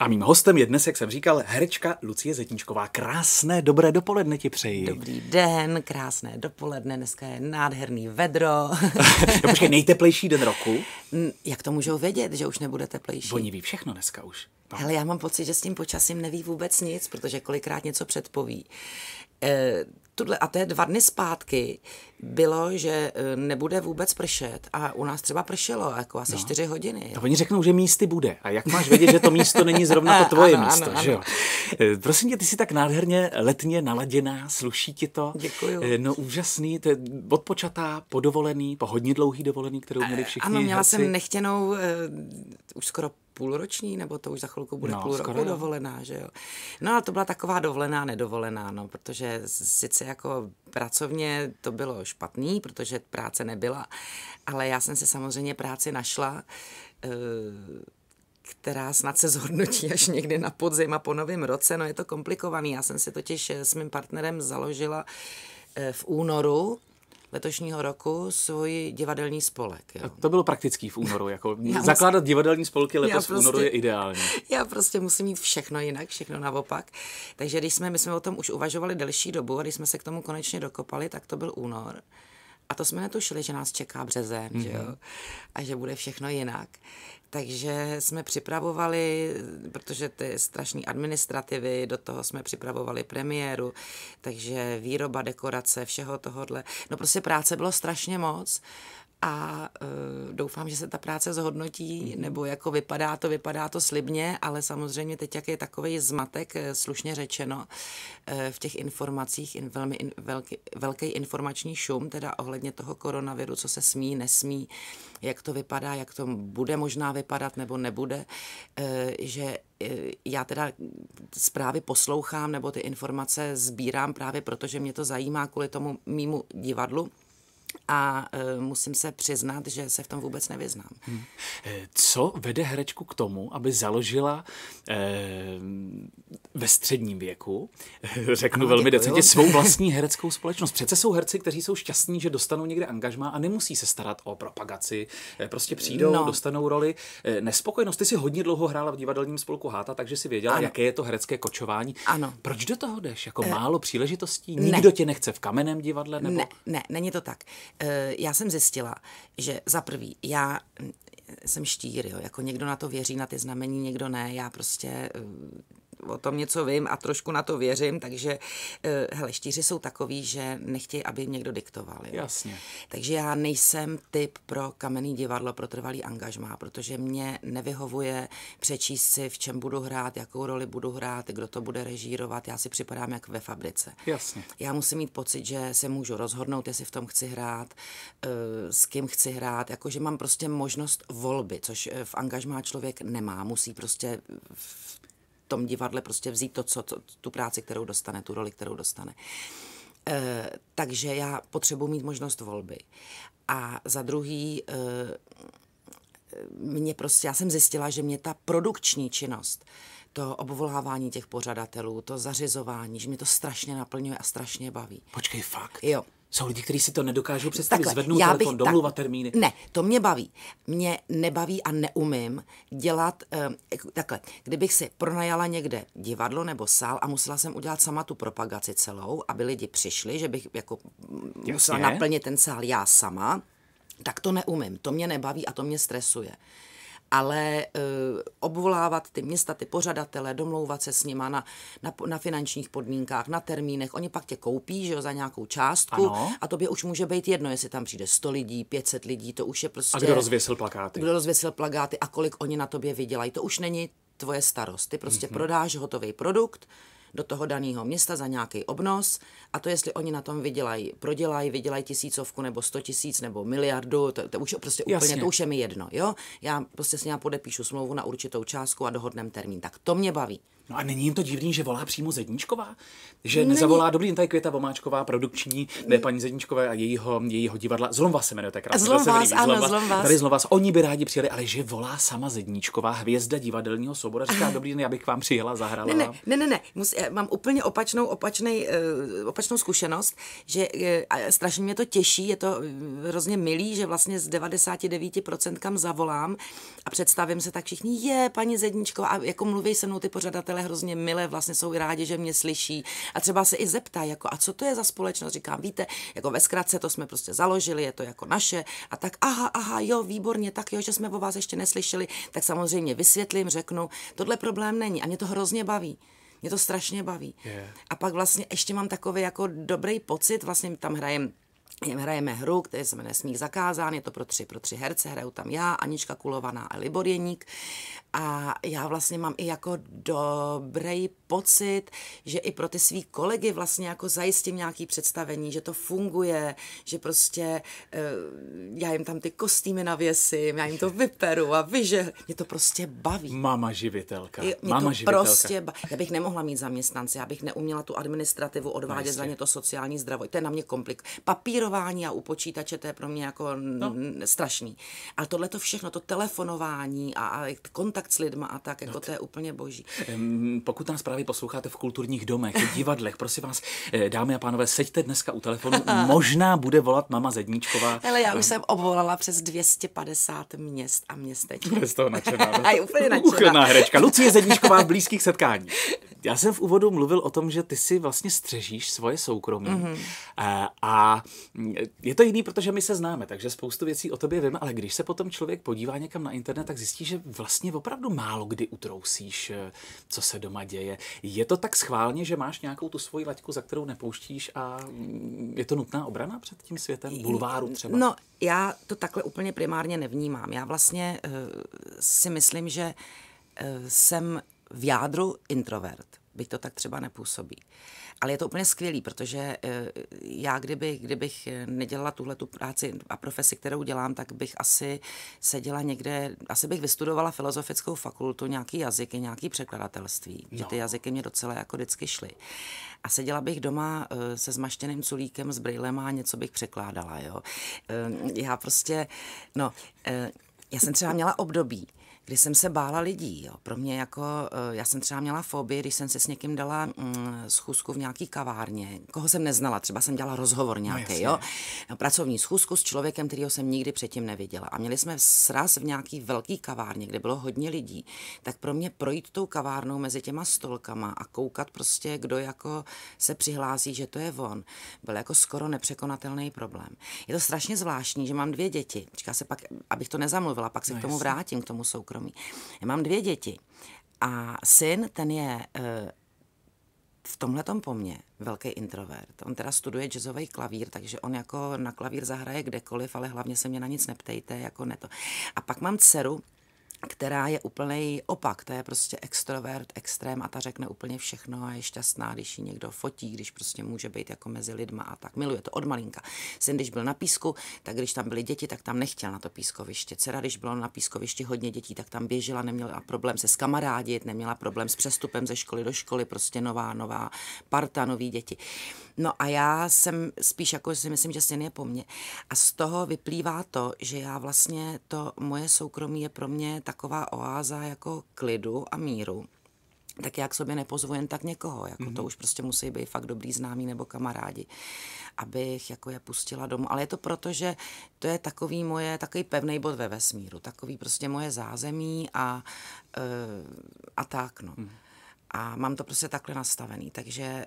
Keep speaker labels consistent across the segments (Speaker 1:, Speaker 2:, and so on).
Speaker 1: A mým hostem je dnes, jak jsem říkal, herečka Lucie Zetničková. Krásné dobré dopoledne ti přeji. Dobrý
Speaker 2: den, krásné dopoledne, dneska je nádherný vedro. no, počkej,
Speaker 1: nejteplejší den roku?
Speaker 2: Jak to můžou vědět, že už nebude teplejší? Oni ví všechno dneska už. No. já mám pocit, že s tím počasím neví vůbec nic, protože kolikrát něco předpoví. E, Tudle a to dva dny zpátky, bylo, že e, nebude vůbec pršet
Speaker 1: a u nás třeba pršelo jako asi no. čtyři hodiny. Jo. No, a oni řeknou, že místy bude. A jak máš vědět, že to místo není zrovna to tvoje ano, místo? Ano, že Ano. E, prosím tě, ty jsi tak nádherně letně naladěná, sluší ti to. Děkuji. E, no úžasný, to je odpočatá, podovolený, po hodně dlouhý dovolený, kterou měli všichni. Ano, měla herci. jsem
Speaker 2: nechtěnou uh, už skoro půlroční, nebo to už za chvilku bude no, půl roku dovolená, že jo. No a to byla taková dovolená, nedovolená, no, protože sice jako pracovně to bylo špatný, protože práce nebyla, ale já jsem se samozřejmě práci našla, eh, která snad se zhodnotí až někdy na podzim a po novém roce, no je to komplikovaný. Já jsem si totiž eh, s mým partnerem
Speaker 1: založila
Speaker 2: eh, v únoru letošního roku svůj divadelní spolek.
Speaker 1: Jo. to bylo praktický v únoru. Jako zakládat musím, divadelní spolky letos prostě, v únoru je prostě- ideální.
Speaker 2: Já prostě musím mít všechno jinak, všechno naopak. Takže když jsme, my jsme o tom už uvažovali delší dobu a když jsme se k tomu konečně dokopali, tak to byl únor. A to jsme netušili, že nás čeká březen, mm-hmm. že jo? Mhm. A že bude všechno jinak. Takže jsme připravovali, protože ty strašné administrativy, do toho jsme připravovali premiéru, takže výroba, dekorace, všeho tohohle. No prostě práce bylo strašně moc a uh, doufám, že se ta práce zhodnotí, mhm. nebo jako vypadá to, vypadá to slibně, ale samozřejmě teď, jak je takový zmatek, e, slušně řečeno, uh, v těch informacích, in, velmi in, velký, velký informační šum, teda ohledně toho koronaviru, co se smí, nesmí, jak to vypadá, jak to bude možná vypadat nebo nebude, uh, že já teda zprávy poslouchám nebo ty informace sbírám právě proto, že mě to zajímá kvůli tomu mýmu divadlu, a uh, musím se přiznat, že se v tom vůbec nevyznám.
Speaker 1: Hmm. E, co vede herečku k tomu, aby založila e, ve středním věku, řeknu ano, velmi decentně, svou vlastní hereckou společnost? Přece jsou herci, kteří jsou šťastní, že dostanou někde angažmá a nemusí se starat o propagaci. E, prostě přijdou, no. dostanou roli. Nespokojenost, ty jsi hodně dlouho hrála v divadelním spolku Háta, takže si věděla, ano. jaké je to herecké kočování. Ano. Proč do toho jdeš? Jako málo příležitostí? Nikdo ne. tě nechce v kamenném divadle? Nebo... Ne,
Speaker 2: ne, není to tak. Eh, já jsem zjistila, že za prvý, já jsem štír, jo, jako někdo na to věří, na ty znamení, někdo ne, já prostě eh, o tom něco vím a trošku na to věřím, takže eh, hele, štíři jsou takový, že nechtějí, aby jim někdo diktoval. Jo? Jasně. Takže já nejsem typ pro kamenný divadlo, pro trvalý angažmá, protože mě nevyhovuje přečíst si, v čem budu hrát, jakou roli budu hrát, kdo to bude režírovat. Já si připadám jak ve fabrice. Jasně. Já musím mít pocit, že se můžu rozhodnout, jestli v tom chci hrát, eh, s kým chci hrát, jakože mám prostě možnost volby, což eh, v angažmá člověk nemá, musí prostě v tom divadle prostě vzít to, co, to, tu práci, kterou dostane, tu roli, kterou dostane. E, takže já potřebuji mít možnost volby. A za druhý, e, mě prostě, já jsem zjistila, že mě ta produkční činnost, to obvolávání těch pořadatelů, to zařizování, že mě to strašně naplňuje a strašně
Speaker 1: baví. Počkej, fakt? Jo. Jsou lidi, kteří si to nedokážou představit, Takhle, zvednout já bych, telefon, domluvat tak, termíny. Ne,
Speaker 2: to mě baví. Mě nebaví a neumím dělat, eh, takhle, kdybych si pronajala někde divadlo nebo sál a musela jsem udělat sama tu propagaci celou, aby lidi přišli, že bych jako Jasně. musela naplnit ten sál já sama, tak to neumím, to mě nebaví a to mě stresuje ale uh, obvolávat ty města, ty pořadatele, domlouvat se s nima na, na, na finančních podmínkách, na termínech, oni pak tě koupí že jo, za nějakou částku ano. a tobě už může být jedno, jestli tam přijde 100 lidí, 500 lidí, to už je prostě... A kdo rozvěsil plakáty? Kdo rozvěsil plakáty a kolik oni na tobě vydělají, to už není tvoje starost. Ty prostě mm-hmm. prodáš hotový produkt, do toho daného města za nějaký obnos a to, jestli oni na tom vydělají, prodělají, vydělají tisícovku nebo sto tisíc nebo miliardu, to, to už prostě úplně, Jasně. to už je mi jedno, jo. Já prostě s ním podepíšu smlouvu na určitou částku a dohodnem termín. Tak
Speaker 1: to mě baví. No a není jim to divný, že volá přímo Zedníčková? Že není. nezavolá, dobrý den, tady Květa Vomáčková, produkční, ne paní Zedníčkové a jejího, jejího divadla. Zlomva se jmenuje, tak krásně. Zlom vás, ano, zlom vás. Tady zlom vás. Oni by rádi přijeli, ale že volá sama Zedníčková, hvězda divadelního soubora, říká, dobrý ah. den, já bych k vám přijela, zahrála. Ne, ne,
Speaker 2: ne, ne, ne. Mus, eh, mám úplně opačnou, opačnej, eh, opačnou zkušenost, že uh, strašně mě to těší, je to hrozně milý, že vlastně z 99% kam zavolám a představím se tak všichni, je paní Zedníčková a jako mluví se mnou ty pořadatelé učitelé hrozně milé, vlastně jsou rádi, že mě slyší. A třeba se i zeptá, jako, a co to je za společnost? Říkám, víte, jako ve zkratce to jsme prostě založili, je to jako naše. A tak, aha, aha, jo, výborně, tak jo, že jsme o vás ještě neslyšeli, tak samozřejmě vysvětlím, řeknu, tohle problém není. A mě to hrozně baví mě to strašně baví. Yeah. A pak vlastně ještě mám takový jako dobrý pocit, vlastně tam hrajem Hrajeme hru, který se jmenuje Smích zakázán, je to pro tři, pro tři herce, hraju tam já, Anička Kulovaná a Libor Jeník. A já vlastně mám i jako dobrý pocit, že i pro ty svý kolegy vlastně jako zajistím nějaký představení, že to funguje, že prostě eh, já jim tam ty kostýmy navěsím, já jim to vyperu a vy, že mě to prostě baví. Mama živitelka. Mě Mama to živitelka. prostě ba- Já bych nemohla mít zaměstnance, já bych neuměla tu administrativu odvádět no, za ně to sociální zdraví. To je na mě komplik. Papírování a u počítače, to je pro mě jako no. strašný. Ale tohle to všechno, to telefonování a, a kontakt kontakt s lidma a tak, jako no to je úplně boží.
Speaker 1: Pokud nás právě posloucháte v kulturních domech, v divadlech, prosím vás, eh, dámy a pánové, seďte dneska u telefonu, možná bude volat mama Zedníčková. Ale já už jsem
Speaker 2: obvolala přes
Speaker 1: 250 měst a městeček. je z toho nadšená. No. a je úplně nadšená. Uchylná herečka. Lucie Zedníčková v blízkých setkání. Já jsem v úvodu mluvil o tom, že ty si vlastně střežíš svoje soukromí. Mm-hmm. A, a mm, je to jiný, protože my se známe, takže spoustu věcí o tobě víme, ale když se potom člověk podívá někam na internet, tak zjistí, že vlastně opravdu opravdu málo kdy utrousíš, eh, co se doma děje. Je to tak schválně, že máš nějakou tu svoji laťku, za kterou nepouštíš a mm, je to nutná obrana před tím světem, bulváru třeba? No,
Speaker 2: já to takhle úplně primárně nevnímám. Já vlastně uh, si myslím, že uh, jsem v jádru introvert, byť to tak třeba nepůsobí. Uh, ale je to úplně skvělý, protože eh, já kdyby, kdybych nedělala tuhle tu práci a profesi, kterou dělám, tak bych asi seděla někde, asi bych vystudovala filozofickou fakultu, nějaký jazyky, nějaký překladatelství, no. že ty no. jazyky mě docela jako vždycky šly. A seděla bych doma eh, se zmaštěným culíkem, s brýlem a něco bych překládala, jo. Eh, já prostě, no, já jsem třeba měla období, kdy jsem se bála lidí. Jo. Pro mě jako, eh, já jsem třeba měla fobii, když jsem se s někým dala mm, schůzku v nějaký kavárně, koho jsem neznala, třeba jsem dělala rozhovor no, nějaký, no, jo. Pracovní schůzku s člověkem, kterého jsem nikdy předtím neviděla. A měli jsme sraz v nějaký velký kavárně, kde bylo hodně lidí. Tak pro mě projít tou kavárnou mezi těma stolkama a koukat prostě, kdo jako se přihlásí, že to je on, byl jako skoro nepřekonatelný problém. Je to strašně zvláštní, že mám dvě děti. Říká se pak, abych to nezamluvila, pak se no, k tomu vrátím, k tomu soukromí soukromí. Já mám dvě děti a syn, ten je eh, v tomhle po mně velký introvert. On teda studuje jazzový klavír, takže on jako na klavír zahraje kdekoliv, ale hlavně se mě na nic neptejte, jako ne to. A pak mám dceru, která je úplný opak. Ta je prostě extrovert, extrém a ta řekne úplně všechno a je šťastná, když ji někdo fotí, když prostě může být jako mezi lidma a tak. Miluje to od malinka. Syn, když byl na písku, tak když tam byly děti, tak tam nechtěl na to pískoviště. Dcera, když bylo na pískovišti hodně dětí, tak tam běžela, neměla problém se skamarádit, neměla problém s přestupem ze školy do školy, prostě nová, nová parta, nový děti. No a já jsem spíš jako si myslím, že syn je po mně. A z toho vyplývá to, že já vlastně to moje soukromí je pro mě taková oáza jako klidu a míru, tak jak sobě nepozvu jen tak někoho, jako mm-hmm. to mhm. už prostě musí být fakt dobrý známý nebo kamarádi, abych jako je pustila domů. Ale je to proto, že to je takový moje, takový pevný bod ve vesmíru, takový prostě moje zázemí a, uh, a tak no. Mm-hmm a mám to prostě takhle nastavený. Takže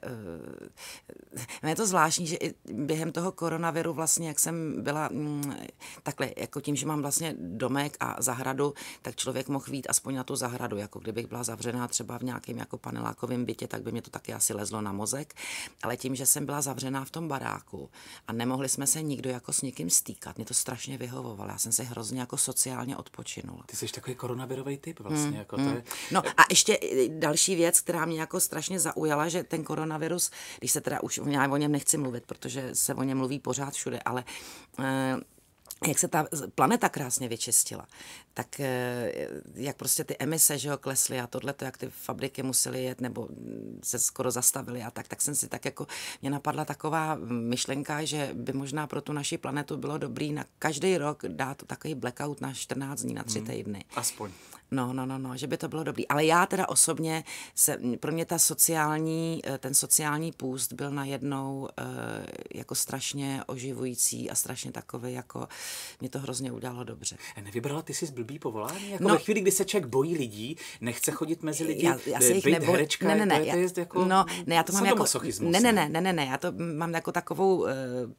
Speaker 2: uh, je to zvláštní, že i během toho koronaviru vlastně, jak jsem byla mm, takhle, jako tím, že mám vlastně domek a zahradu, tak člověk mohl vít aspoň na tu zahradu, jako kdybych byla zavřená třeba v nějakém jako panelákovém bytě, tak by mě to taky asi lezlo na mozek, ale tím, že jsem byla zavřená v tom baráku a nemohli jsme se nikdo jako s někým stýkat, mě to strašně vyhovovalo, já jsem se hrozně jako sociálně odpočinula. Ty jsi takový koronavirový typ vlastně, mm, jako mm. to hmm. je... No a ještě další věc, věc, která mě jako strašně zaujala, že ten koronavirus, když se teda už, já o něm nechci mluvit, protože se o něm mluví pořád všude, ale eh, jak se ta planeta krásně vyčistila, tak eh, jak prostě ty emise, že jo, klesly a tohle, jak ty fabriky musely jet nebo se skoro zastavily a tak, tak jsem si tak jako, mě napadla taková myšlenka, že by možná pro tu naši planetu bylo dobrý na každý rok dát takový blackout na 14 dní, na 3 hmm. týdny. aspoň. No, no, no, no, že by to bylo dobrý. Ale já teda osobně, se, pro mě ta sociální, eh, ten sociální půst byl najednou e, jako strašně oživující a strašně takový, jako mě to hrozně udělalo dobře.
Speaker 1: Eh, nevybrala ty jsi z blbý povolání? Jako no, ve chvíli, kdy se člověk bojí lidí, nechce chodit mezi lidi, já, já si jich neboj... herečka, ne, ne, jako ne, to je, to jako, no, ne, já to mám jako, ne, ne, ne,
Speaker 2: ne, ne, ne, já to mám jako takovou uh,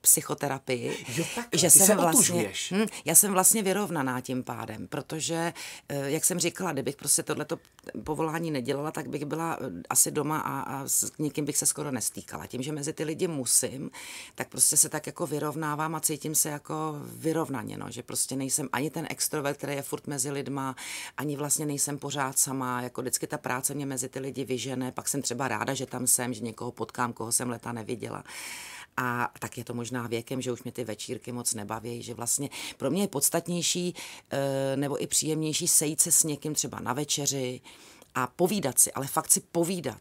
Speaker 2: psychoterapii, jo, tak, že jsem se vlastně, hm, já jsem vlastně vyrovnaná tím pádem, protože, uh, jak jsem říkala, kdybych prostě tohleto povolání nedělala, tak bych byla eh, asi doma a, a s nikým bych se skoro nestýkala. Tím, že mezi ty lidi musím, tak prostě se tak jako vyrovnávám a cítím se jako vyrovnaně, no, že prostě nejsem ani ten extrovert, který je furt mezi lidma, ani vlastně nejsem pořád sama, jako vždycky ta práce mě mezi ty lidi vyžene, pak jsem třeba ráda, že tam jsem, že někoho potkám, koho jsem leta neviděla a tak je to možná věkem, že už mě ty večírky moc nebaví, že vlastně pro mě je podstatnější eh, nebo i příjemnější sejít se s někým třeba na večeři, a povídat si, ale fakt si povídat,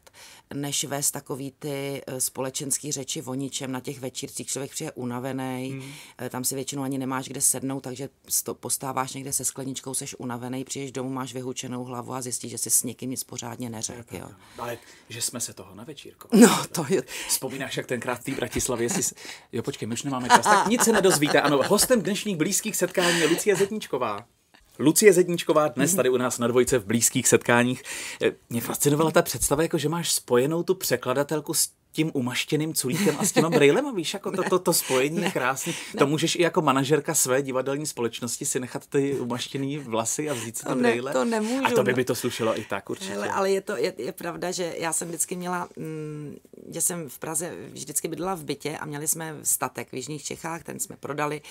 Speaker 2: než vést takový ty eh, společenský řeči o ničem na těch večírcích. Člověk přijde unavený, mm. Eh, tam si většinou ani nemáš kde sednout, takže postáváš někde se skleničkou, seš unavený, přijdeš domů, máš vyhučenou hlavu a zjistíš, že si s někým nic pořádně
Speaker 1: neřekl. Jo. Ale že jsme se toho na večírku. No, to je. Vzpomínáš, jak tenkrát v té Bratislavě jsi... Jo, počkej, my už nemáme čas, tak nic se nedozvíte. Ano, hostem dnešních blízkých setkání je Lucie Zetničková. Lucie Zedničková dnes mhm. tady u nás na dvojce v blízkých setkáních. E, mě fascinovala ta představa, jako že máš spojenou tu překladatelku s tím umaštěným culíkem a s těma brýlema, víš, jako to, to, to spojení je krásný. Ne. To můžeš i jako manažerka své divadelní společnosti si nechat ty umaštěný vlasy a vzít si ty brýle. Ne, to nemůžu. A to by, by no. to slušelo i tak určitě. Hele,
Speaker 2: ale je to je, je pravda, že já jsem vždycky měla, mm, já jsem v Praze vždycky bydlela v bytě a měli jsme statek v Jižních Čechách, ten jsme prodali,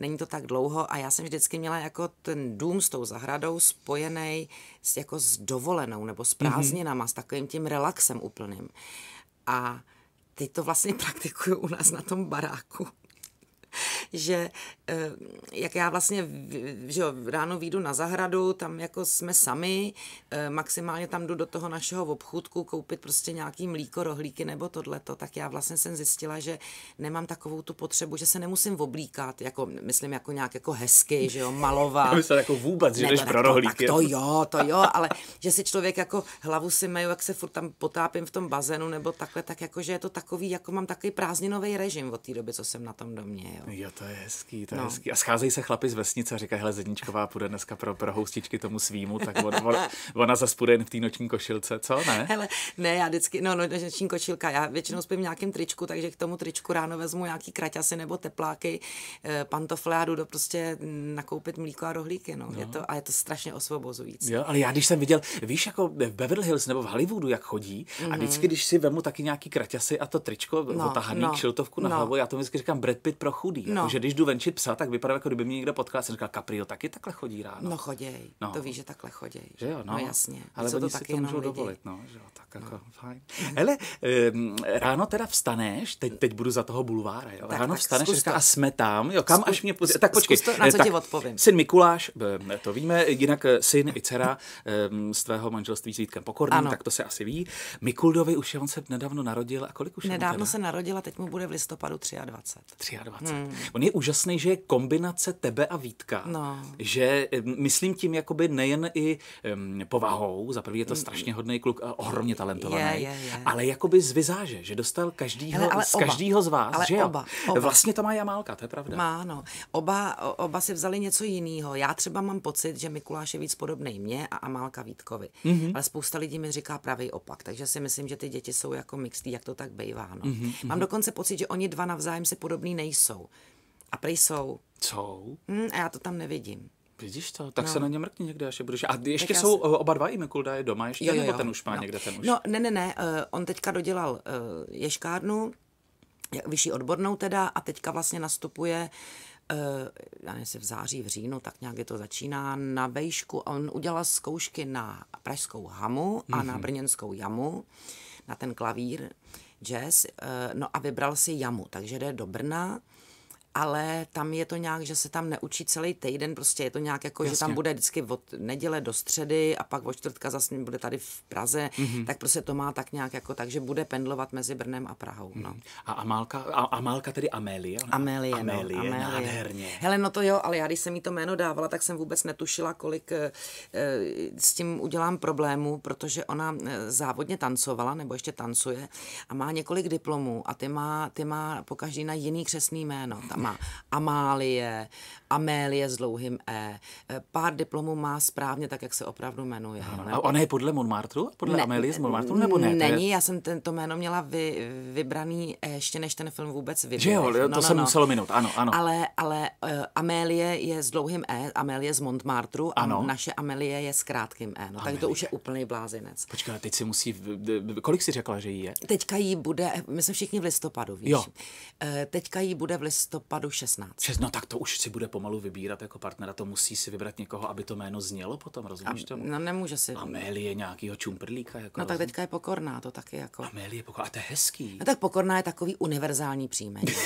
Speaker 2: není to tak dlouho a já jsem vždycky měla jako ten dům s tou zahradou spojený s, jako s dovolenou nebo s mhm. prázdninama, mm-hmm. s takovým tím relaxem úplným. A ty to vlastně praktikují u nás na tom baráku. že Eh, jak já vlastně že jo, ráno výjdu na zahradu, tam jako jsme sami, eh, maximálně tam jdu do toho našeho obchůdku koupit prostě nějaký mlíko, rohlíky nebo tohleto, tak já vlastně jsem zjistila, že nemám takovou tu potřebu, že se nemusím oblíkat, jako, myslím jako nějak jako hezky, že jo, malovat. Já myslím jako vůbec, že jdeš pro rohlíky. Tak to jo, to jo, ale že si člověk jako hlavu si meju, jak se furt tam potápím v tom bazénu nebo takhle, tak jako, že je to takový, jako mám takový prázdninový režim od té doby, co jsem na tom domě,
Speaker 1: jo. Jo, to je hezký, to no. hezký. A scházejí se chlapi z vesnice a říkají, hele, Zedničková půjde dneska pro, pro houstičky tomu svýmu, tak on, on, ona zase půjde jen v té noční košilce, co ne? Hele,
Speaker 2: ne, já vždycky, no, no, noční košilka, já většinou spím v nějakém tričku, takže k tomu tričku ráno vezmu nějaký kraťasy nebo tepláky, eh, pantofle a jdu do prostě nakoupit mlíko a rohlíky, no. no. Je to, a je to strašně osvobozující.
Speaker 1: Jo, ale já když jsem viděl, víš, jako v Beverly Hills nebo v Hollywoodu, jak chodí, mm-hmm. a vždycky, mhm. když si vemu taky nějaký kraťasy a to tričko, no, otahaný no, kšiltovku na no. hlavu, já to vždycky říkám Brad Pitt pro chudý, no. jako, že když jdu venčit psa, tak vypadal, jako kdyby mě někdo potkal. A jsem říkal, Caprio taky takhle chodí ráno.
Speaker 2: No choděj, no. to
Speaker 1: víš, že takhle chodí. Že jo, no. no jasně. Ale oni to si taky to můžou dovolit, no, že jo, tak jako no. fajn. Hele, um, ráno teda vstaneš, teď, teď budu za toho bulvára, jo. Tak, ráno tak, vstaneš a říká, a jsme tam, jo, kam zkus, až mě pozdě... Tak počkej, to, na eh, co tak, ti odpovím. Syn Mikuláš, eh, to víme, jinak eh, syn i dcera um, z tvého manželství s Vítkem Pokorným, ano. tak to se asi ví. Mikuldovi už je, on se nedávno narodil, a kolik už Nedávno se narodila, teď mu bude v listopadu 23. 23. Hmm. On je úžasný, že je kombinace tebe a Vítka, no. že myslím tím jakoby nejen i um, povahou, za prvý je to mm. strašně hodný kluk a ohromně talentovaný, je, je, je. ale jakoby z vizáže, že dostal každýho, Hele, ale z oba. z vás, ale že Oba, oba. Vlastně to má Jamálka, to je pravda. Má, no. Oba, oba si vzali něco jiného.
Speaker 2: Já třeba mám pocit, že Mikuláš je víc podobný mě a Amálka Vítkovi. Mm-hmm. Ale spousta lidí mi říká pravý opak, takže si myslím, že ty děti jsou jako mixtý, jak to tak bývá. No. Mm-hmm. Mám mhm. dokonce pocit, že oni dva navzájem si podobný nejsou. A prý jsou. Jsou? Mm, a já to tam nevidím.
Speaker 1: Vidíš to? Tak no. se na ně mrkni někde, až je budeš. A ještě tak jsou já... Eh, oba dva i Mikulda je doma ještě, jo, jo, nebo ten už má no. někde ten už? No,
Speaker 2: ne, ne, ne. Uh, on teďka dodělal uh, ješkárnu, vyšší odbornou teda, a teďka vlastně nastupuje uh, já nevím, v září, v říjnu, tak nějak je to začíná, na vejšku. On udělal zkoušky na pražskou hamu a mm-hmm. na mhm. brněnskou jamu, na ten klavír jazz, uh, no a vybral si jamu, takže jde do Brna ale tam je to nějak, že se tam neučí celý týden, prostě je to nějak jako, Jasně. že tam bude vždycky od neděle do středy a pak od čtvrtka zase bude tady v Praze, mm-hmm. tak prostě to má tak nějak jako, že bude pendlovat mezi Brnem a Prahou. No. Mhm. A Amálka, a,
Speaker 1: Amálka tedy Amélie? Amélie, Amélie, no, Amélie. nádherně.
Speaker 2: Hele, no to jo, ale já když jsem jí to jméno dávala, tak jsem vůbec netušila, kolik e, s tím udělám problému, protože ona eh, závodně tancovala, nebo ještě tancuje a má několik diplomů a ty má, ty má pokaždý na jiný křesný jméno. Tam má Amálie, Amélie s dlouhým e. e. Pár diplomů má správně tak, jak se opravdu jmenuje. Ano. A ona je
Speaker 1: podle Montmartru? Podle ne, Amélie z Montmartru? Nebo ne? Není, já
Speaker 2: jsem tento jméno měla vy, vybraný e ještě než ten film vůbec
Speaker 1: viděl. Že jo, no, to no, se no. no. muselo minut, ano, ano.
Speaker 2: Ale, ale uh, Amélie je s dlouhým E, Amélie z Montmartru ano. a naše Amélie je s krátkým E. No, tak to už je úplný blázinec. Počkej, teď si musí, kolik si řekla, že jí je? Teďka jí bude, my jsme všichni v listopadu, víš. Jo.
Speaker 1: Uh, teďka jí bude v listopadu listopadu 16. 6, no tak to už si bude pomalu vybírat jako partnera, to musí si vybrat někoho, aby to jméno znělo potom, rozumíš to? No nemůže si. Amélie nějakýho čumprlíka. Jako, no tak teďka
Speaker 2: je pokorná, to taky
Speaker 1: jako. Amélie pokorná, a to je hezký. No tak
Speaker 2: pokorná je takový univerzální příjmení.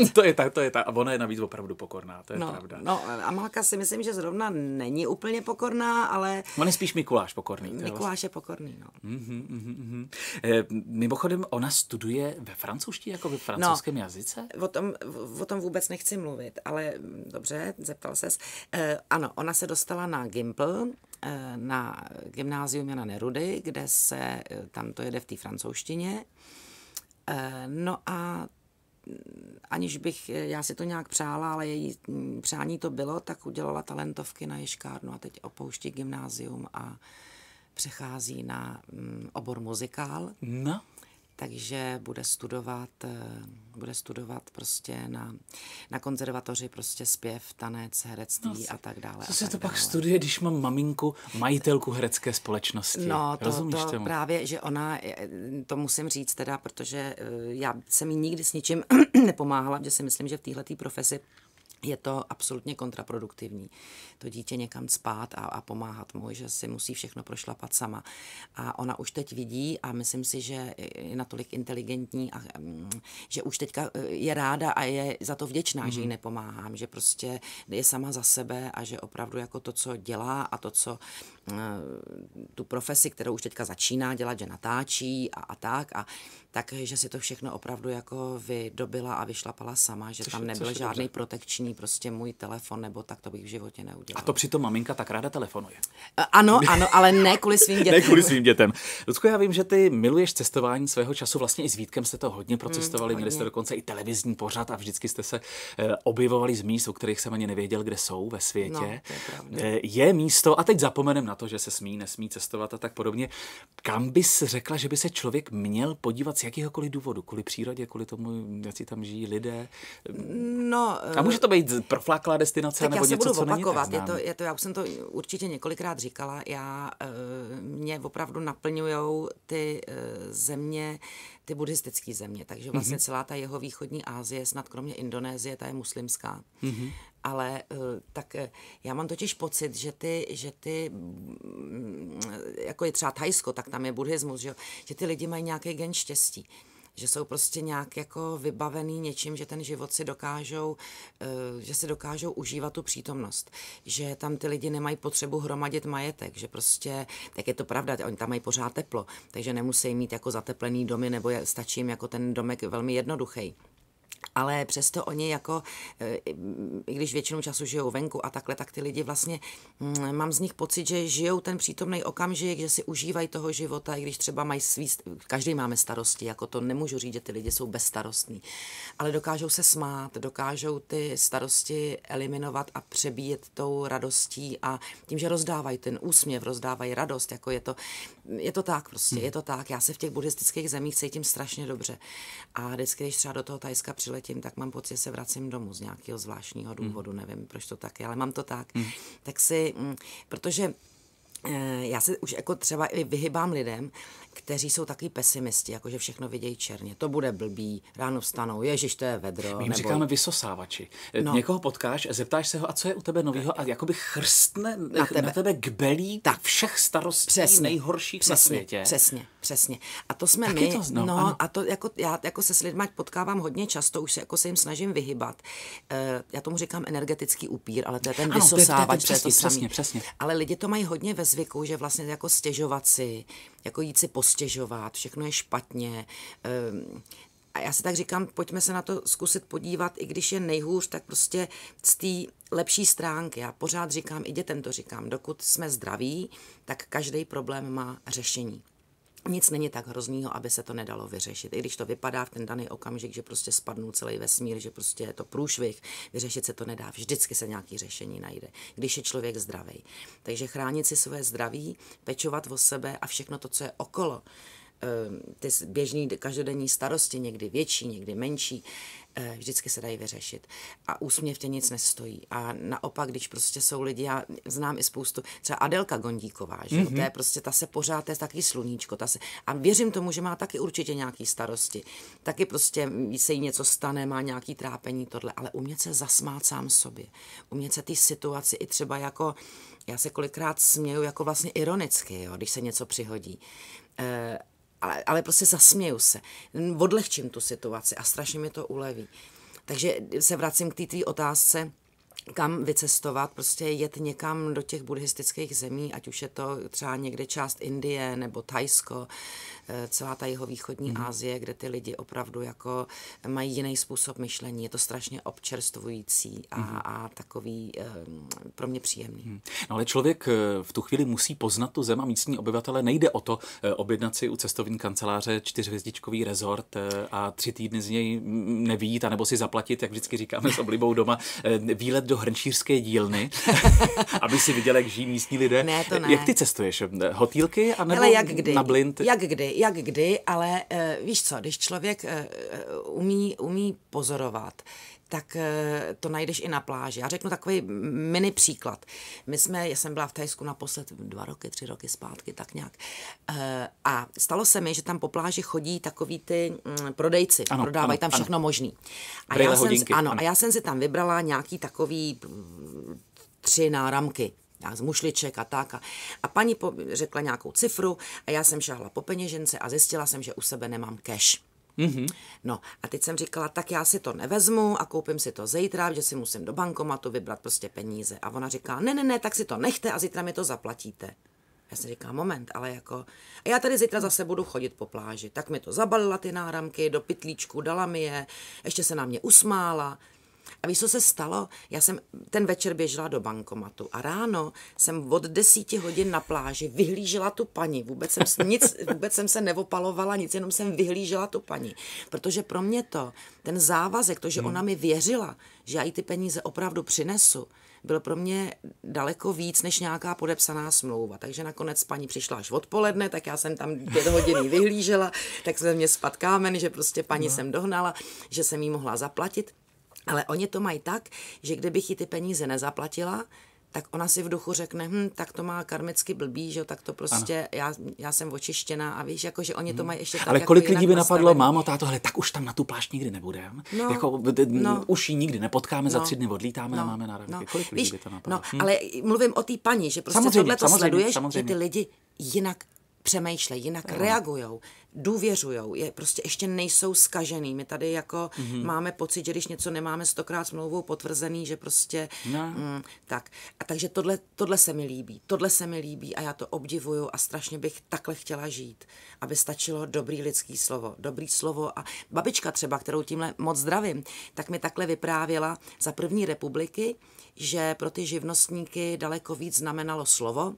Speaker 1: No to je tak, to je tak, a ona je navíc opravdu pokorná, to je no, pravda. No
Speaker 2: Amálka si myslím, že zrovna není úplně pokorná, ale...
Speaker 1: On je spíš Mikuláš pokorný. Vlastně- Mikuláš vlastně...
Speaker 2: je pokorný, no.
Speaker 1: Mm-hmm, mm-hmm. E, mimochodem, ona studuje ve francouzštině, jako ve no. francouzském no, jazyce?
Speaker 2: O tom, o tom vůbec nechci mluvit, ale mm,
Speaker 1: dobře, zeptal ses. Eh, ano,
Speaker 2: ona se dostala na Gimple, eh, na gymnázium Jana Nerudy, kde se, eh, tam to jede v té francouzštině. No a mm, aniž bych, já si to nějak přála, ale její mm, přání to bylo, tak udělala talentovky na ješkárnu a teď opouští gymnázium a přechází na obor muzikál. No takže bude studovat, eh, bude studovat prostě na, na konzervatoři prostě zpěv, tanec, herectví no, a tak dále. Co
Speaker 1: se to dále. pak studuje, když mám maminku, majitelku herecké společnosti? No, to, to právě,
Speaker 2: že ona, eh, eh, to musím říct teda, protože já jsem jí nikdy s ničím nepomáhala, že si myslím, že v této profesi je to absolutně kontraproduktivní. To dítě někam spát a, a pomáhat mu, že si musí všechno prošlapat sama. A ona už teď vidí a myslím si, že je natolik inteligentní a mm, že už teďka e, je ráda a je za to vděčná, mm-hmm. že jí mhm. nepomáhám, že prostě je sama za sebe a že opravdu jako to, co dělá a to, co e, tu profesi, kterou už teďka začíná dělat, že natáčí a, a tak, a takže si to všechno opravdu jako vydobila a vyšlapala sama, že což, tam nebyl žádný protekční žádný prostě můj telefon, nebo tak to bych v životě neudělal. A to
Speaker 1: přitom maminka tak ráda telefonuje.
Speaker 2: Eh, ano, ano, ale ne kvůli svým dětem. ne kvůli svým dětem.
Speaker 1: Ludku, já vím, že ty miluješ cestování svého času, vlastně i s Vítkem jste to hodně procestovali, hmm, hodně. měli jste dokonce i televizní pořad a vždycky jste se eh, objevovali z míst, o kterých jsem ani nevěděl, kde jsou ve světě. No, je, eh, je místo, a teď zapomenem na to, že se smí, nesmí cestovat a tak podobně, kam bys řekla, že by se člověk měl podívat z jakéhokoliv důvodu, kvůli přírodě, kvůli tomu, jak si tam žijí lidé? No, a může to být být proflaklá destinace tak nebo něco, budu co opakovat. je to,
Speaker 2: je to, já už jsem to určitě několikrát říkala. Já, eh, mě opravdu naplňují ty eh, země, ty buddhistické země. Takže vlastně mm-hmm. celá ta jeho východní Asie, snad kromě Indonésie, ta je muslimská. Mm-hmm. Ale eh, tak já mám totiž pocit, že ty, že ty, mm, jako je třeba Thajsko, tak tam je buddhismus, že, že ty lidi mají nějaký gen štěstí že jsou prostě nějak jako vybavený něčím, že ten život si dokážou, eh, že si dokážou užívat tu přítomnost, že tam ty lidi nemají potřebu hromadit majetek, že prostě, tak je to pravda, oni tam mají pořád teplo, takže nemusí mít jako zateplený domy, nebo je, stačí jim jako ten domek velmi jednoduchý ale přesto oni jako, e, i když většinu času žijou venku a takhle, tak ty lidi vlastně, mám z nich pocit, že žijou ten přítomný okamžik, že si užívají toho života, i když třeba mají svý, každý máme starosti, jako to nemůžu říct, že ty lidi jsou bezstarostní, ale dokážou se smát, dokážou ty starosti eliminovat a přebíjet tou radostí a tím, že rozdávají ten úsměv, rozdávají radost, jako je to, je to tak prostě, hmm. je to tak, já se v těch buddhistických zemích cítím strašně dobře a vždycky, když třeba do toho Tajska přiletím, letím, tak mám pocit, že se vracím domů z nějakého zvláštního důvodu, mm. nevím, proč to tak je, ale mám to tak. Mm. Tak si, mm, protože Eh, já se už jako třeba i vyhybám lidem, kteří jsou taky pesimisti, jakože všechno vidějí černě. To bude blbý, ráno vstanou, ježiš, to je vedro.
Speaker 1: My jim nebo... říkáme vysosávači. Eh, no. Někoho potkáš, zeptáš se ho, a co je u tebe novýho, a jakoby chrstne na tebe, na tebe gbelí tak. všech starostí přesně, nejhorších přesně, na světě. Přesně,
Speaker 2: přesně. A to jsme taky my. To, no, no ano. a to jako, já jako se s lidmi potkávám hodně často, už se jako se jim snažím vyhybat. Uh, já tomu říkám energetický upír, ale to je ten ano, vysosávač. To je, to je ten, přesně, přesně, přesně. Ale lidi to mají hodně ve zvyku, že vlastně jako stěžovat si, jako jít si postěžovat, všechno je špatně. Ehm, a já si tak říkám, pojďme se na to zkusit podívat, i když je nejhůř, tak prostě z té lepší stránky. Já pořád říkám, i dětem to říkám, dokud jsme zdraví, tak každý problém má řešení nic není tak hroznýho, aby se to nedalo vyřešit. I když to vypadá v ten daný okamžik, že prostě spadnul celý vesmír, že prostě je to průšvih, vyřešit se to nedá, vždycky se nějaký řešení najde, když je člověk zdravý. Takže chránit si své zdraví, pečovat o sebe a všechno to, co je okolo. Ehm, ty běžné každodenní starosti, někdy větší, někdy menší, eh, vždycky se dají vyřešit. A úsměv tě nic nestojí. A naopak, když prostě jsou lidi, já znám i spoustu, třeba Adelka Gondíková, že mm-hmm. to mhm. je prostě, ta se pořád, to je taky sluníčko, ta se, a věřím tomu, že má taky určitě nějaký starosti. Taky prostě mm, se jí něco stane, má nějaký trápení, tohle, ale umět se zasmát sám sobě, umět se ty situaci i třeba jako, já se kolikrát směju jako vlastně ironicky, jo, když se něco přihodí. Eh, ale, ale prostě zasměju se, odlehčím tu situaci a strašně mi to uleví. Takže se vracím k té otázce, kam vycestovat, prostě jet někam do těch buddhistických zemí, ať už je to třeba někde část Indie nebo Thajsko, eh, celá ta jeho východní mm Asie, kde ty lidi opravdu jako mají jiný způsob myšlení. Je to strašně občerstvující a, mm a takový um, pro mě příjemný.
Speaker 1: Mm. No ale člověk eh, v tu chvíli musí poznat tu zem a místní obyvatele. Nejde o to objednat si u cestovní kanceláře čtyřhvězdičkový rezort a tři týdny z něj mm, nevít, anebo si zaplatit, jak vždycky říkáme s oblibou doma, výlet do hrnčířské dílny, aby si viděl, jak žijí místní lidé. Ne, to ne. Jak ty cestuješ? Hotýlky a nebo jak kdy, na blind? Jak
Speaker 2: kdy, jak kdy, ale uh, víš co, když člověk uh, umí, umí pozorovat, tak eh, to najdeš i na pláži. Já řeknu takový mini příklad. My jsme, já jsem byla v Tajsku naposled dva roky, tři roky zpátky, tak nějak. Eh, a stalo se mi, že tam po pláži chodí takový ty mm, prodejci, ano, prodávají ano, tam všechno ano. možný. A já, jsem, ano, ano. a já jsem si tam vybrala nějaký takový mm, tři náramky z mušliček a tak. A, a paní po, řekla nějakou cifru a já jsem šahla po peněžence a zjistila jsem, že u sebe nemám cash. Mm-hmm. No a teď jsem říkala, tak já si to nevezmu a koupím si to zítra, že si musím do bankomatu vybrat prostě peníze. A ona říká, ne, ne, ne, tak si to nechte a zítra mi to zaplatíte. Já jsem říkala, moment, ale jako, a já tady zítra zase budu chodit po pláži. Tak mi to zabalila ty náramky do pytlíčku, dala mi je, ještě se na mě usmála. A víš, co se stalo? Já jsem ten večer běžela do bankomatu a ráno jsem od desíti hodin na pláži vyhlížela tu paní. Vůbec jsem, nic, vůbec jsem se nevopalovala, nic, jenom jsem vyhlížela tu paní. Protože pro mě to, ten závazek, to, že hmm. ona mi věřila, že já jí ty peníze opravdu přinesu, byl pro mě daleko víc než nějaká podepsaná smlouva. Takže nakonec paní přišla až odpoledne, tak já jsem tam pět hodin vyhlížela, tak se mě spadkámen, že prostě paní no. jsem dohnala, že jsem jí mohla zaplatit. Ale oni to mají tak, že kdybych jí ty peníze nezaplatila, tak ona si v duchu řekne, hm, tak to má karmicky blbý, že tak to prostě, já, já, jsem očištěná a víš, jako, že oni to hmm. mají ještě tak Ale jako lidí by napadlo, nastaven.
Speaker 1: mámo, táto, hele, tak už tam na tu plášť nikdy nebudem, no, jako, no, už ji nikdy nepotkáme, no, za tři dny odlítáme no, a máme na No, kolik víš, lidí by to napadlo?
Speaker 2: No, hm? ale mluvím o té paní, že prostě samozřejmě, tohle to sleduješ, samozřejmě. i ty lidi jinak přemýšlejí, jinak no. reagují, důvěřují, je, prostě ještě nejsou skažený. My tady jako mm-hmm. máme pocit, že když něco nemáme stokrát smlouvou potvrzený, že prostě no. mm, tak. A takže tohle, tohle se mi líbí, tohle se mi líbí a já to obdivuju a strašně bych takhle chtěla žít, aby stačilo dobrý lidský slovo, dobrý slovo a babička třeba, kterou tímhle moc zdravím, tak mi takhle vyprávěla za první republiky, že pro ty živnostníky daleko víc znamenalo slovo,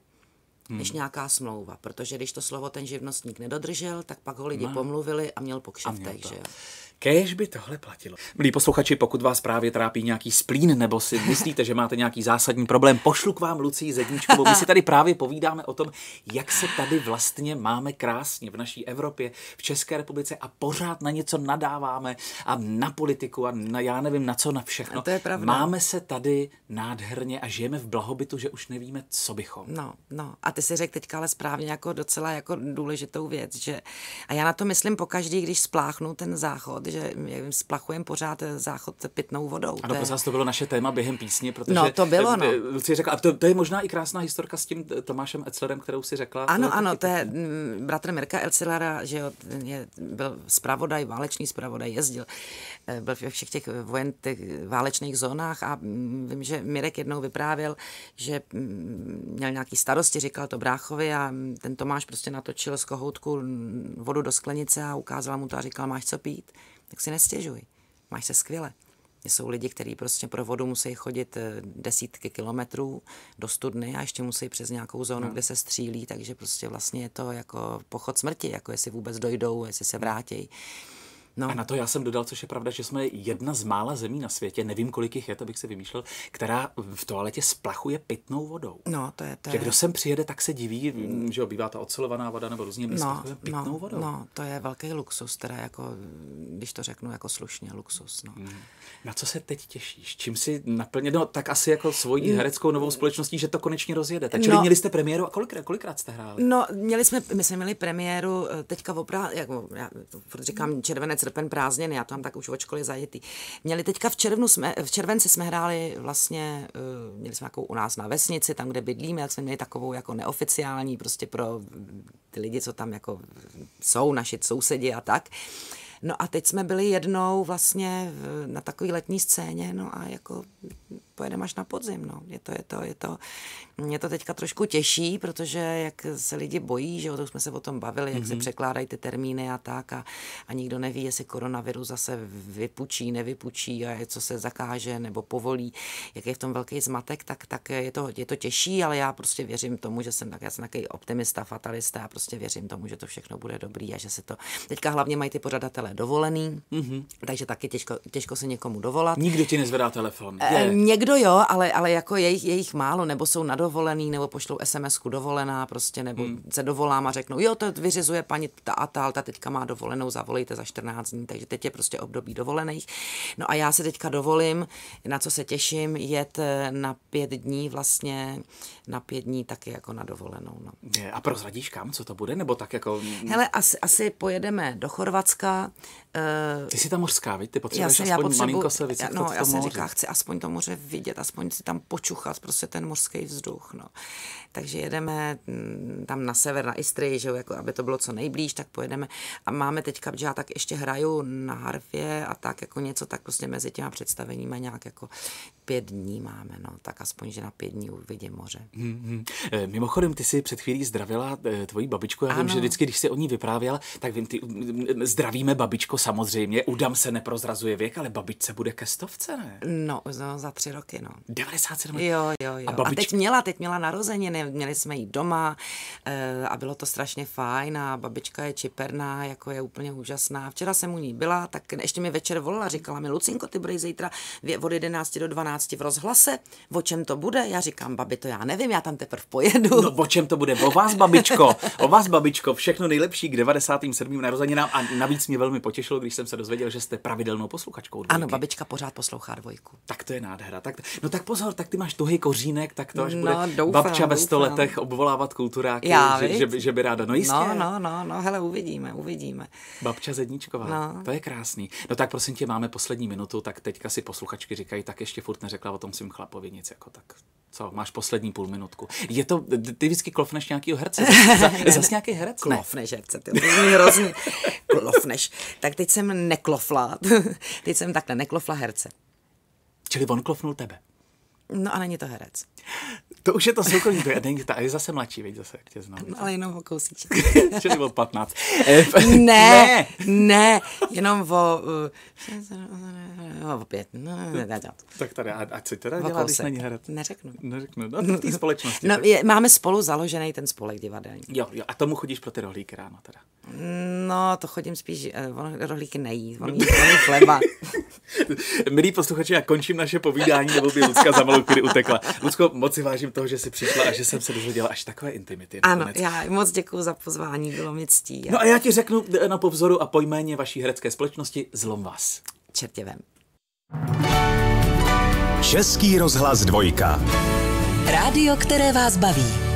Speaker 2: hmm. než nějaká smlouva. Protože když to slovo ten živnostník nedodržel, tak pak ho lidi no. pomluvili a měl pokšeftech.
Speaker 1: Kéž by tohle platilo. Milí posluchači, pokud vás právě trápí nějaký splín nebo si myslíte, že máte nějaký zásadní problém, pošlu k vám Lucii Zedničkovou. My si tady právě povídáme o tom, jak se tady vlastně máme krásně v naší Evropě, v České republice a pořád na něco nadáváme a na politiku a na, já nevím na co, na všechno. A to je pravda. Máme se tady nádherně a žijeme v blahobytu, že už nevíme, co bychom. No,
Speaker 2: no. A ty si řekl teďka ale správně jako docela jako důležitou věc, že a já na to myslím pokaždý, když spláchnu ten záchod, že splachujeme pořád
Speaker 1: záchod pitnou vodou. Ano, to, je... to bylo naše téma během písně, protože no, to bylo, eh, no. Lucie řekla, a to, to, je možná i krásná historka s tím eh, Tomášem Etzlerem, kterou si řekla. Ano, to eh, ano,
Speaker 2: to je mm, bratr Mirka Etzlera, že jo, je, byl zpravodaj, válečný zpravodaj, jezdil, byl ve všech těch vojen, těch válečných zónách a mm, vím, že Mirek jednou vyprávěl, že mm, měl nějaký starosti, říkal to bráchovi a ten Tomáš prostě natočil z kohoutku vodu do sklenice a ukázal mu to a říkal, máš co pít tak si nestěžuj. Máš se skvěle. Jsou lidi, kteří prostě pro vodu musí chodit eh, desítky kilometrů do studny a ještě musí přes nějakou zónu, no. kde se střílí, takže prostě vlastně je to jako pochod smrti, jako
Speaker 1: jestli vůbec dojdou, jestli se vrátí. No. A na to já jsem dodal, což je pravda, že jsme jedna z mála zemí na světě, nevím kolik jich je, to bych si vymýšlel, která v toaletě splachuje pitnou vodou.
Speaker 2: No, to je to. Je... Že kdo
Speaker 1: sem přijede, tak se diví, mm, že obývá ta ocelovaná voda nebo různě no, no, pitnou no, vodou. No, to je velký luxus, teda jako, když to řeknu jako slušně, luxus. No. Hmm. Na co se teď těšíš? Čím si naplně, no tak asi jako svojí mm. hereckou novou společností, že to konečně rozjede. Takže no, měli jste premiéru a kolikrát, kolikrát jste hráli?
Speaker 2: No, měli jsme, my jsme měli premiéru eh, teďka opravdu, jako, já říkám mm. červenec srpen prázdniny, já to mám tak už od školy zajetý. Měli teďka v červnu, jsme, v červenci jsme hráli vlastně, eh, měli jsme jako u nás na vesnici, tam, kde bydlíme, tak jsme měli takovou jako neoficiální, prostě pro ty lidi, co tam jako jsou, naši sousedi a tak. No a teď jsme byli jednou vlastně na takové letní scéně, no a jako pojedeme až na podzim. No. Je, to, je, to, je, to, je to teďka trošku těžší, protože jak se lidi bojí, že o to jsme se o tom bavili, jak mm-hmm. se mhm. překládají ty termíny a tak a, a nikdo neví, jestli koronavirus zase vypučí, nevypučí a je co se zakáže nebo povolí, jak je v tom velký zmatek, tak, tak je, to, je to těžší, ale já prostě věřím tomu, že jsem tak, já jsem takový optimista, fatalista, a prostě věřím tomu, že to všechno bude dobrý a že se to, teďka hlavně mají ty pořadatelé dovolený, mm-hmm. takže taky těžko, těžko se někomu dovolat.
Speaker 1: Nikdo ti nezvedá telefon. E,
Speaker 2: Někdo jo, ale, ale jako je jich, je jich málo, nebo jsou nadovolený, nebo pošlou sms dovolená prostě, nebo hmm. se dovolám a řeknou, jo, to vyřizuje paní ta a ta, ta teďka má dovolenou, zavolejte za 14 dní, takže teď je prostě období dovolených. No a já se teďka dovolím, na co se těším, jet eh, na pět dní vlastně, na pět dní taky jako na dovolenou. No. A prozradíš kam, co to bude, nebo tak jako... Mm. Hele, asi, asi pojedeme do Chorvatska. Eh, Ty jsi ta mořská, viď? Ty potřebuješ já jsem, aspoň já potřebu, malinko se vycítat no, já jsem říká, chci aspoň to moře vidět, aspoň si tam počuchat prostě ten mořský vzduch. No. Takže jedeme mm, tam na sever, na Istrii, že jo, jako, aby to bylo co nejblíž, tak pojedeme. A máme teďka, že já tak ještě hraju na harfě a tak jako něco, tak prostě mezi těma představeníma nějak jako pět dní máme, no, tak aspoň, že na pět dní uvidím moře.
Speaker 1: Mm-hmm. Mimochodem, ty si před chvílí zdravila eh, tvoji babičku, já ano. vím, že vždycky, když se o ní vyprávěla, tak vím, ty zdravíme babičko samozřejmě, udám se neprozrazuje věk, ale babičce bude ke stovce, ne?
Speaker 2: No, no za tři roky roky, no.
Speaker 1: 97? Jo, jo, jo. A, babička... a teď
Speaker 2: měla, teď měla narozeniny, měli jsme jí doma e, a bylo to strašně fajn a babička je čiperná, jako je úplně úžasná. Včera jsem u ní byla, tak ještě mi večer volala, říkala mi, Lucinko, ty budeš zítra od 11 do 12 v rozhlase, o čem to bude? Já říkám, babi, to já nevím, já tam teprve pojedu.
Speaker 1: No o čem to bude? O vás, babičko, o vás, babičko, všechno nejlepší k 97. narozeninám a navíc mě velmi potěšilo, když jsem se dozvěděl, že jste pravidelnou posluchačkou dvojky. Ano, babička pořád poslouchá dvojku. Tak to je nádhera. Tak tak, no tak pozor, tak ty máš tuhý kořínek, tak to až no, bude no, doufám, babča ve sto letech obvolávat kulturáky, Já, že, že, by, že, by ráda, no jistě. No, no, no, no, hele, uvidíme, uvidíme. Babča Zedničková, no. to je krásný. No tak prosím tě, máme poslední minutu, tak teďka si posluchačky říkají, tak ještě furt neřekla o tom svým chlapovi nic, jako tak co, máš poslední půl minutku. Je to, ty vždycky klofneš nějakýho herce, Zase zas nějaký herec? Klofneš herce, ty hrozně.
Speaker 2: klofneš. Tak teď jsem neklofla, teď jsem takhle neklofla herce.
Speaker 1: Čili on klofnul tebe.
Speaker 2: No a není to herec.
Speaker 1: To už je to soukromí, to je, ta, je zase mladší, věď zase, jak tě znám. No, ale jenom o kousíček. Čili byl 15. ne, ne, ne, jenom o,
Speaker 2: eh, o pět. No, ne, ne, tak tady, a, a co teda dělá, když není
Speaker 1: herec? Neřeknu. Neřeknu, no tak té společnosti. No, je,
Speaker 2: máme spolu založený ten spolek divadelní. Jo, jo, a tomu chodíš pro ty rohlíky ráno teda? No, to chodím spíš, uh, eh, on rohlíky nejí, no. on jí, on jí chleba.
Speaker 1: Milí posluchači, já končím naše povídání, nebo by Lucka pomalu utekla. Lucko, moc si vážím toho, že jsi přišla a že jsem se dozvěděla až takové intimity. Nakonec.
Speaker 2: Ano, já moc děkuji za pozvání, bylo mi ctí. Já. No a já
Speaker 1: ti řeknu na povzoru a pojméně vaší herecké společnosti Zlom vás. Čertěvem. Český rozhlas dvojka. Rádio, které vás baví.